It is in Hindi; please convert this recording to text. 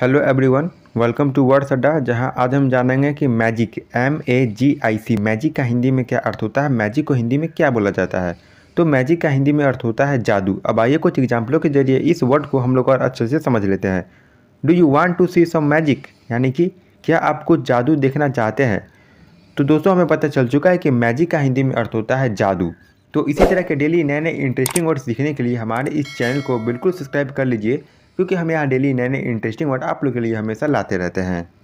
hello everyone welcome to Word Adda जहां आज हम जानेंगे कि magic M A G I C magic का हिंदी में क्या अर्थ होता है मैजिक को हिंदी में क्या बोला जाता है तो मैजिक का हिंदी में अर्थ होता है जादू अब आइए कुछ एग्जाम्पलों के जरिए इस वर्ड को हम लोग और अच्छे से समझ लेते हैं do you want to see some magic यानी कि क्या आप कुछ जादू देखना चाहते हैं तो दोस्तों हमें पता चल चुका है कि मैजिक का हिंदी में अर्थ होता है जादू तो इसी तरह के डेली नए नए इंटरेस्टिंग वर्ड्स सीखने के लिए हमारे इस चैनल को बिल्कुल सब्सक्राइब कर लीजिए क्योंकि हम यहाँ डेली नए नए इंटरेस्टिंग वर्ड आप लोग के लिए हमेशा लाते रहते हैं